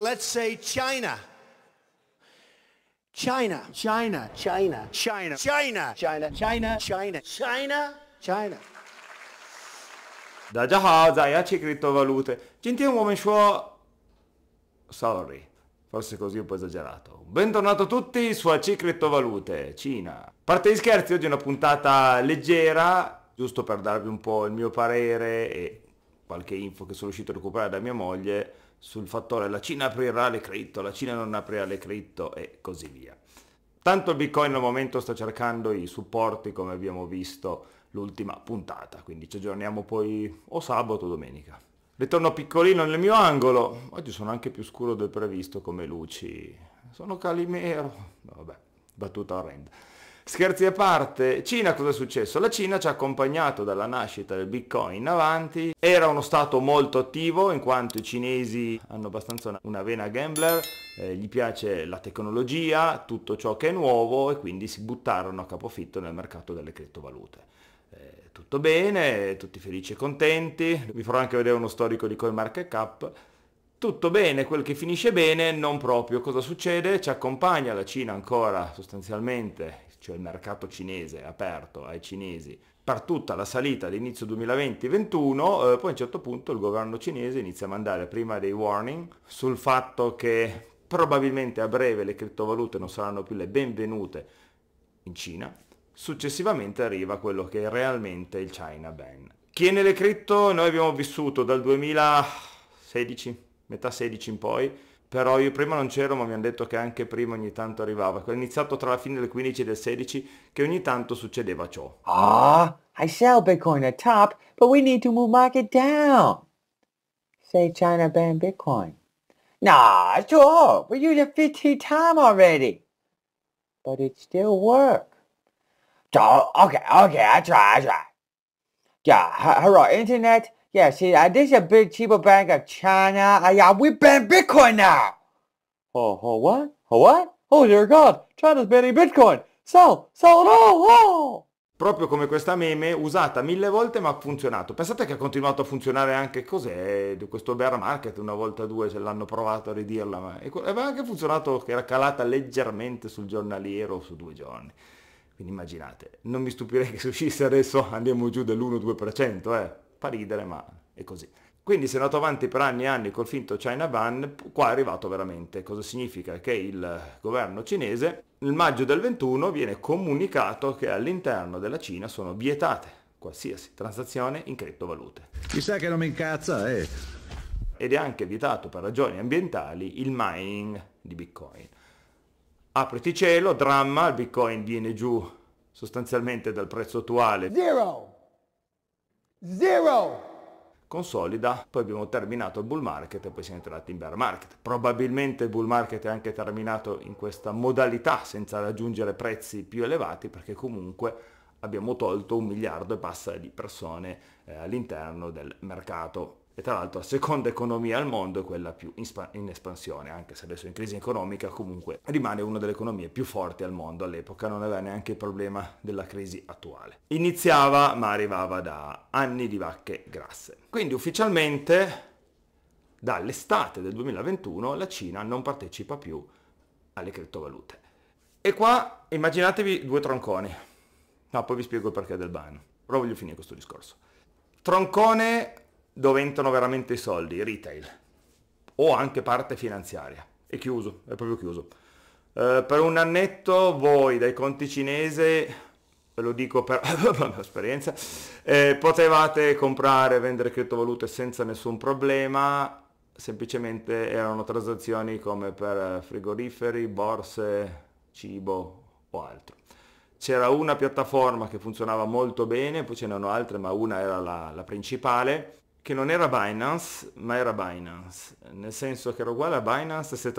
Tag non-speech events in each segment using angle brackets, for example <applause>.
Let's say China. China. China. China. China. China. China. China. China. China. China. 大家好，在一起 criptovalute。今天我们说，sorry，forse così un po' esagerato. Bentornato tutti su AC Criptovalute, Cina. parte di scherzi, oggi è una puntata leggera, giusto per darvi un po' il mio parere e qualche info che sono riuscito a recuperare da mia moglie sul fattore la Cina aprirà le cripto, la Cina non aprirà le cripto e così via. Tanto il Bitcoin al momento sta cercando i supporti come abbiamo visto l'ultima puntata, quindi ci aggiorniamo poi o sabato o domenica. Ritorno piccolino nel mio angolo, oggi sono anche più scuro del previsto come luci, sono calimero, vabbè, battuta orrenda. Scherzi a parte, Cina cosa è successo? La Cina ci ha accompagnato dalla nascita del Bitcoin in avanti, era uno stato molto attivo in quanto i cinesi hanno abbastanza una, vena gambler, eh, gli piace la tecnologia, tutto ciò che è nuovo e quindi si buttarono a capofitto nel mercato delle criptovalute. Eh, tutto bene, tutti felici e contenti, vi farò anche vedere uno storico di CoinMarketCap, tutto bene, quel che finisce bene, non proprio. Cosa succede? Ci accompagna la Cina ancora sostanzialmente, cioè il mercato cinese aperto ai cinesi per tutta la salita all'inizio 2020-21, eh, poi a un certo punto il governo cinese inizia a mandare prima dei warning sul fatto che probabilmente a breve le criptovalute non saranno più le benvenute in Cina, successivamente arriva quello che è realmente il China Ban. Chi è nelle cripto? Noi abbiamo vissuto dal 2016 metà 16 in poi, però io prima non c'ero ma mi hanno detto che anche prima ogni tanto arrivava, ho iniziato tra la fine del 15 e del 16 che ogni tanto succedeva ciò. Ah, I sell Bitcoin at top, but we need to move market down. Say China ban Bitcoin. Nah, sure, we used it 15 times already. But it still work. So, okay, okay, I try, I try. Yeah, hello, internet. Yeah, see, uh, this is a big cheaper bank of China. Uh, yeah, we ban Bitcoin now. Oh, oh, what? Oh, what? Oh dear God, China's banning Bitcoin. Sell, sell it all, oh! proprio come questa meme usata mille volte ma ha funzionato. Pensate che ha continuato a funzionare anche cos'è questo bear market, una volta o due ce l'hanno provato a ridirla, ma aveva eh, anche funzionato che era calata leggermente sul giornaliero su due giorni. Quindi immaginate, non mi stupirei <laughs> che se uscisse adesso andiamo giù dell'1-2%, eh fa ridere ma è così. Quindi si è andato avanti per anni e anni col finto China Ban, qua è arrivato veramente. Cosa significa? Che il governo cinese nel maggio del 21 viene comunicato che all'interno della Cina sono vietate qualsiasi transazione in criptovalute. Chissà che non mi incazza, eh! Ed è anche vietato per ragioni ambientali il mining di Bitcoin. Apriti cielo, dramma, il Bitcoin viene giù sostanzialmente dal prezzo attuale. Zero! Zero! Consolida, poi abbiamo terminato il bull market e poi siamo entrati in bear market. Probabilmente il bull market è anche terminato in questa modalità senza raggiungere prezzi più elevati perché comunque abbiamo tolto un miliardo e passa di persone eh, all'interno del mercato e tra l'altro la seconda economia al mondo è quella più in, in, espansione, anche se adesso in crisi economica comunque rimane una delle economie più forti al mondo all'epoca, non aveva neanche il problema della crisi attuale. Iniziava ma arrivava da anni di vacche grasse. Quindi ufficialmente dall'estate del 2021 la Cina non partecipa più alle criptovalute. E qua immaginatevi due tronconi. No, poi vi spiego il perché del ban. Però voglio finire questo discorso. Troncone dove entrano veramente i soldi, retail, o anche parte finanziaria. È chiuso, è proprio chiuso. Eh, per un annetto voi dai conti cinese, ve lo dico per <laughs> esperienza, eh, potevate comprare e vendere criptovalute senza nessun problema, semplicemente erano transazioni come per frigoriferi, borse, cibo o altro c'era una piattaforma che funzionava molto bene, poi ce n'erano altre, ma una era la, la, principale, che non era Binance, ma era Binance, nel senso che era uguale a Binance se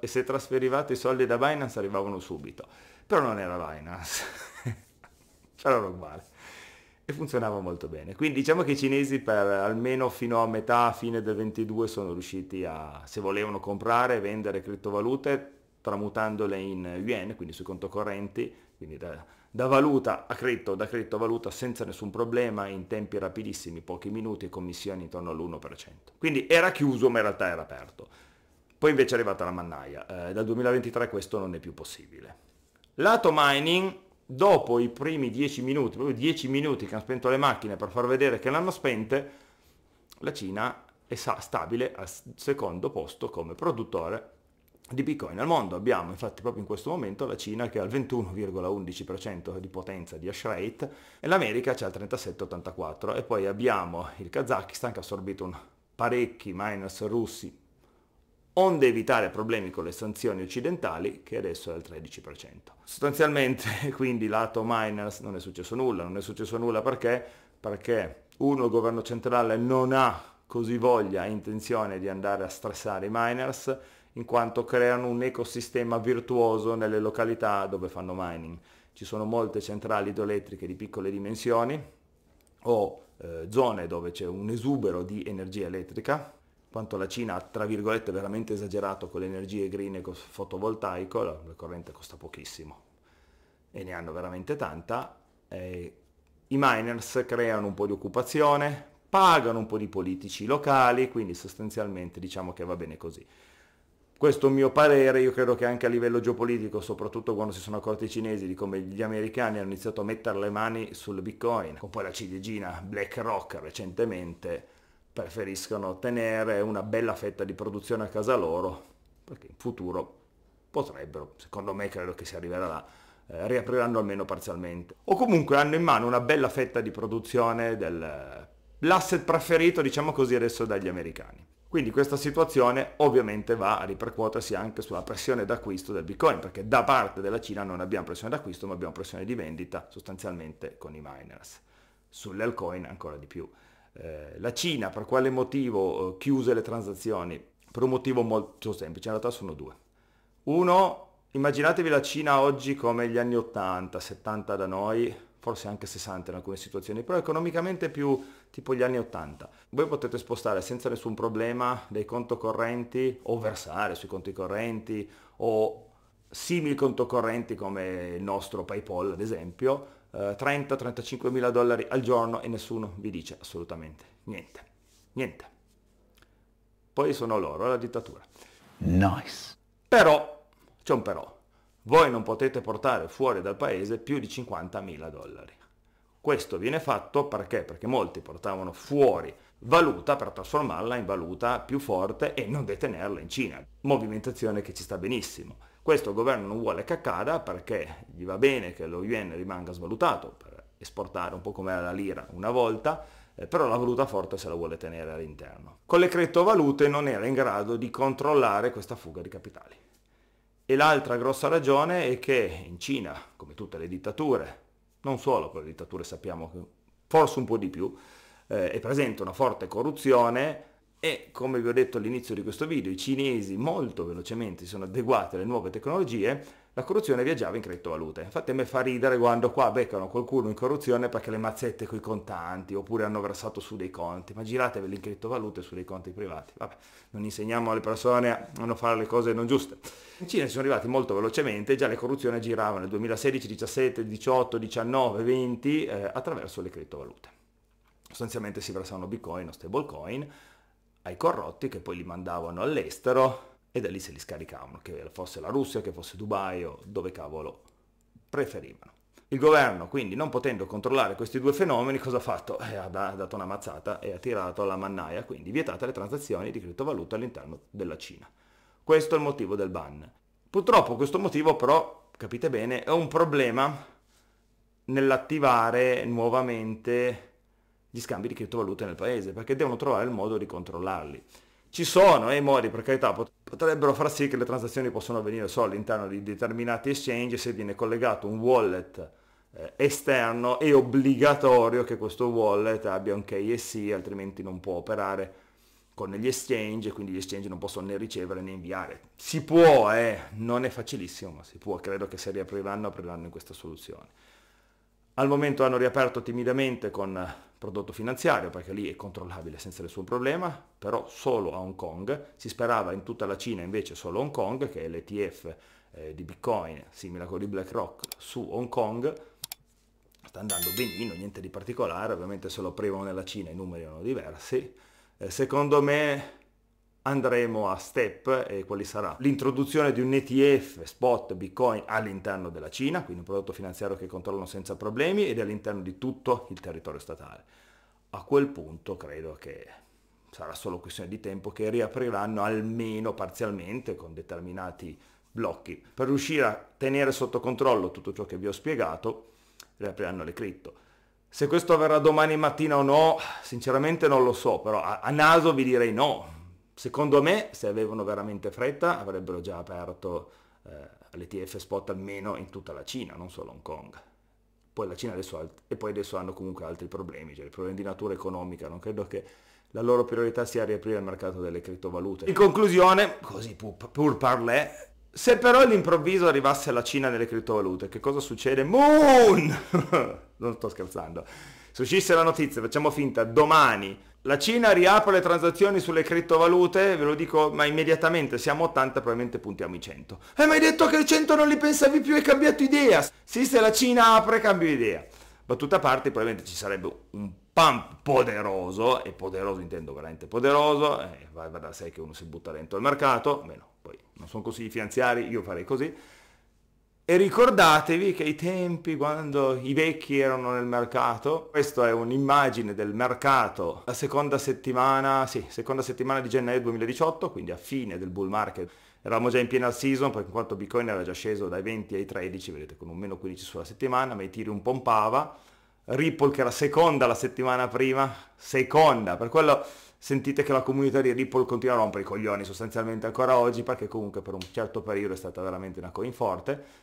e se trasferivate i soldi da Binance arrivavano subito, però non era Binance, però <laughs> cioè, uguale e funzionava molto bene. Quindi diciamo che i cinesi per almeno fino a metà, fine del 22 sono riusciti a, se volevano comprare vendere criptovalute, tramutandole in yuan, quindi sui conto correnti, quindi da, da valuta a cripto, da cripto a valuta senza nessun problema in tempi rapidissimi, pochi minuti commissioni intorno all'1%. Quindi era chiuso ma in realtà era aperto. Poi invece è arrivata la mannaia, eh, dal 2023 questo non è più possibile. Lato mining, dopo i primi 10 minuti, proprio 10 minuti che hanno spento le macchine per far vedere che l'hanno spente, la Cina è stabile al secondo posto come produttore di Bitcoin al mondo. Abbiamo infatti proprio in questo momento la Cina che ha il 21,11% di potenza di hash rate e l'America c'è il 37,84% e poi abbiamo il Kazakistan che ha assorbito un parecchi miners russi onde evitare problemi con le sanzioni occidentali, che adesso è al 13%. Sostanzialmente, <laughs> quindi, lato miners non è successo nulla, non è successo nulla perché? Perché, uno, il governo centrale non ha così voglia e intenzione di andare a stressare i miners, in quanto creano un ecosistema virtuoso nelle località dove fanno mining. Ci sono molte centrali idroelettriche di piccole dimensioni o eh, zone dove c'è un esubero di energia elettrica, quanto la Cina ha tra virgolette veramente esagerato con le energie green e con fotovoltaico, la, la corrente costa pochissimo e ne hanno veramente tanta, eh, i miners creano un po' di occupazione, pagano un po' di politici locali, quindi sostanzialmente diciamo che va bene così. Questo mio parere, io credo che anche a livello geopolitico, soprattutto quando si sono accorti i cinesi di come gli americani hanno iniziato a mettere le mani sul bitcoin, con poi la ciliegina BlackRock recentemente, preferiscono tenere una bella fetta di produzione a casa loro, perché in futuro potrebbero, secondo me credo che si arriverà là, eh, riapriranno almeno parzialmente. O comunque hanno in mano una bella fetta di produzione dell'asset eh, preferito, diciamo così, adesso dagli americani. Quindi questa situazione ovviamente va a ripercuotersi anche sulla pressione d'acquisto del Bitcoin, perché da parte della Cina non abbiamo pressione d'acquisto, ma abbiamo pressione di vendita sostanzialmente con i miners. Sulle ancora di più. Eh, la Cina per quale motivo eh, chiuse le transazioni? Per un motivo molto semplice, in realtà sono due. Uno, immaginatevi la Cina oggi come gli anni 80, 70 da noi, forse anche 60 in alcune situazioni, però economicamente più tipo gli anni 80. Voi potete spostare senza nessun problema dei conto correnti o versare sui conti correnti o simili conto correnti come il nostro PayPal ad esempio, eh, 30-35 mila dollari al giorno e nessuno vi dice assolutamente niente. Niente. Poi sono loro, la dittatura. Nice. Però, c'è un però voi non potete portare fuori dal paese più di 50.000 dollari. Questo viene fatto perché? Perché molti portavano fuori valuta per trasformarla in valuta più forte e non detenerla in Cina. Movimentazione che ci sta benissimo. Questo governo non vuole che accada perché gli va bene che lo yuan rimanga svalutato per esportare un po' come era la lira una volta, eh, però la valuta forte se la vuole tenere all'interno. Con le criptovalute non era in grado di controllare questa fuga di capitali. E l'altra grossa ragione è che in Cina, come tutte le dittature, non solo con le dittature sappiamo che forse un po' di più, eh, è presente una forte corruzione e come vi ho detto all'inizio di questo video, i cinesi molto velocemente si sono adeguati alle nuove tecnologie la corruzione viaggiava in criptovalute. Infatti a me fa ridere quando qua beccano qualcuno in corruzione perché le mazzette con i contanti oppure hanno versato su dei conti, ma girateveli in criptovalute su dei conti privati. Vabbè, non insegniamo alle persone a non fare le cose non giuste. In Cina ci sono arrivati molto velocemente, già le corruzioni giravano nel 2016, 17, 18, 19, 20 eh, attraverso le criptovalute. Sostanzialmente si versavano bitcoin o stablecoin ai corrotti che poi li mandavano all'estero e da lì se li scaricavano, che fosse la Russia, che fosse Dubai o dove cavolo preferivano. Il governo, quindi, non potendo controllare questi due fenomeni, cosa ha fatto? Eh, ha dato una mazzata e ha tirato la mannaia, quindi vietate le transazioni di criptovaluta all'interno della Cina. Questo è il motivo del ban. Purtroppo questo motivo però, capite bene, è un problema nell'attivare nuovamente gli scambi di criptovalute nel paese, perché devono trovare il modo di controllarli. Ci sono eh, i modi, per carità, potrebbero far sì che le transazioni possano avvenire solo all'interno di determinati exchange se viene collegato un wallet eh, esterno è obbligatorio che questo wallet abbia un KSI, altrimenti non può operare con gli exchange, quindi gli exchange non possono né ricevere né inviare. Si può, eh, non è facilissimo, ma si può, credo che se riapriranno, apriranno in questa soluzione. Al momento hanno riaperto timidamente con prodotto finanziario perché lì è controllabile senza nessun problema, però solo a Hong Kong, si sperava in tutta la Cina invece solo a Hong Kong che è l'ETF eh, di Bitcoin simile a quello di BlackRock su Hong Kong, sta andando benino, niente di particolare, ovviamente se lo aprivano nella Cina i numeri erano diversi, eh, secondo me andremo a step e quali sarà l'introduzione di un ETF spot Bitcoin all'interno della Cina, quindi un prodotto finanziario che controllano senza problemi ed all'interno di tutto il territorio statale. A quel punto credo che sarà solo questione di tempo che riapriranno almeno parzialmente con determinati blocchi per riuscire a tenere sotto controllo tutto ciò che vi ho spiegato, riapriranno le cripto. Se questo avverrà domani mattina o no, sinceramente non lo so, però a, a naso vi direi no, Secondo me, se avevano veramente fretta, avrebbero già aperto eh, l'ETF spot almeno in tutta la Cina, non solo Hong Kong. Poi la Cina adesso, e poi adesso hanno comunque altri problemi, cioè problemi di natura economica, non credo che la loro priorità sia riaprire il mercato delle criptovalute. In conclusione, così pur, pur parlè, se però all'improvviso arrivasse la Cina nelle criptovalute, che cosa succede? Moon! <laughs> non sto scherzando. Se uscisse la notizia, facciamo finta, domani la Cina riapre le transazioni sulle criptovalute, ve lo dico, ma immediatamente siamo 80, probabilmente puntiamo i 100. Eh, ma hai detto che i 100 non li pensavi più, hai cambiato idea. Sì, se la Cina apre, cambio idea. Battuta a parte, probabilmente ci sarebbe un pump poderoso, e poderoso intendo veramente poderoso, eh, va, va da sé che uno si butta dentro al mercato, almeno poi non sono consigli finanziari, io farei così, e ricordatevi che i tempi quando i vecchi erano nel mercato, questa è un'immagine del mercato la seconda settimana, sì, seconda settimana di gennaio 2018, quindi a fine del bull market. Eravamo già in piena season perché in quanto Bitcoin era già sceso dai 20 ai 13, vedete con un meno 15 sulla settimana, ma Ethereum pompava, Ripple che era seconda la settimana prima, seconda, per quello sentite che la comunità di Ripple continua a rompere i coglioni sostanzialmente ancora oggi perché comunque per un certo periodo è stata veramente una coin forte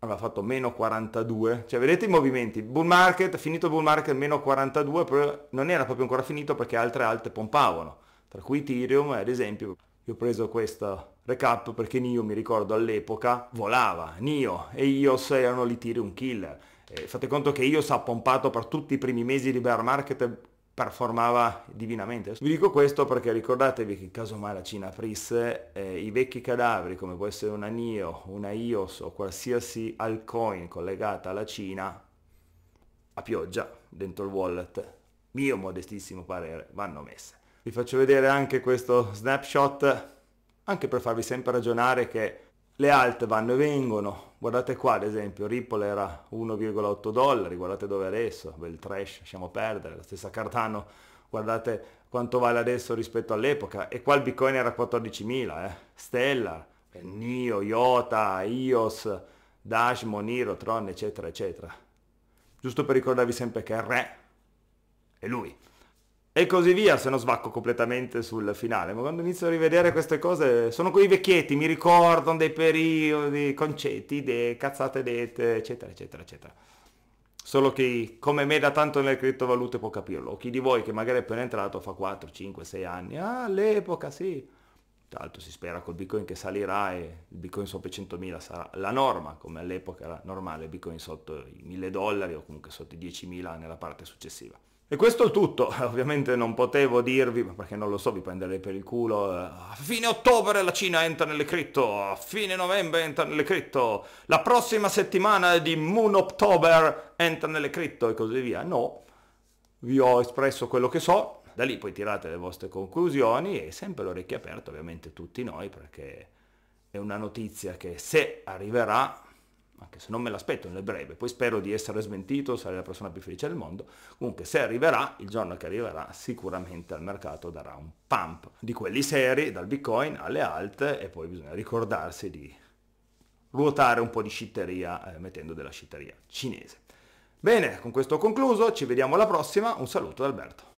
aveva fatto meno 42, cioè vedete i movimenti, bull market, finito bull market meno 42, però non era proprio ancora finito perché altre alte pompavano, tra cui Ethereum ad esempio, io ho preso questo recap perché Nio mi ricordo all'epoca volava, Nio e IOS erano l'Ethereum killer, eh, fate conto che IOS ha pompato per tutti i primi mesi di bear market performava divinamente. Vi dico questo perché ricordatevi che caso mai la Cina aprisse eh, i vecchi cadaveri come può essere una NIO, una IOS o qualsiasi altcoin collegata alla Cina a pioggia dentro il wallet, mio modestissimo parere, vanno messe. Vi faccio vedere anche questo snapshot anche per farvi sempre ragionare che le alte vanno e vengono, guardate qua ad esempio, Ripple era 1,8 dollari, guardate dove adesso, bel trash, lasciamo perdere, la stessa Cardano, guardate quanto vale adesso rispetto all'epoca, e qua il Bitcoin era 14.000, eh. Stellar, NIO, IOTA, IOS, Dash, Moniro, Tron, eccetera, eccetera. Giusto per ricordarvi sempre che il re è lui e così via, se no sbacco completamente sul finale. Ma quando inizio a rivedere queste cose, sono quei vecchietti, mi ricordano dei periodi, concetti, idee, cazzate dette, eccetera, eccetera, eccetera. Solo chi come me da tanto nelle criptovalute può capirlo, o chi di voi che magari è appena entrato fa 4, 5, 6 anni, ah, all'epoca sì. Tra l'altro si spera col Bitcoin che salirà e il Bitcoin sopra i 100.000 sarà la norma, come all'epoca era normale, Bitcoin sotto i 1.000 dollari o comunque sotto i 10.000 nella parte successiva. E questo è tutto, <laughs> ovviamente non potevo dirvi, ma perché non lo so, vi prenderei per il culo. Eh, a fine ottobre la Cina entra nelle cripto, a fine novembre entra nelle cripto, la prossima settimana di Moon October entra nelle cripto e così via. No, vi ho espresso quello che so, da lì poi tirate le vostre conclusioni e sempre l'orecchio aperto ovviamente tutti noi perché è una notizia che se arriverà anche se non me l'aspetto nel breve, poi spero di essere smentito, sarei la persona più felice del mondo, comunque se arriverà, il giorno che arriverà, sicuramente al mercato darà un pump di quelli seri, dal bitcoin alle alt e poi bisogna ricordarsi di ruotare un po' di scitteria eh, mettendo della scitteria cinese. Bene, con questo ho concluso, ci vediamo alla prossima, un saluto da Alberto.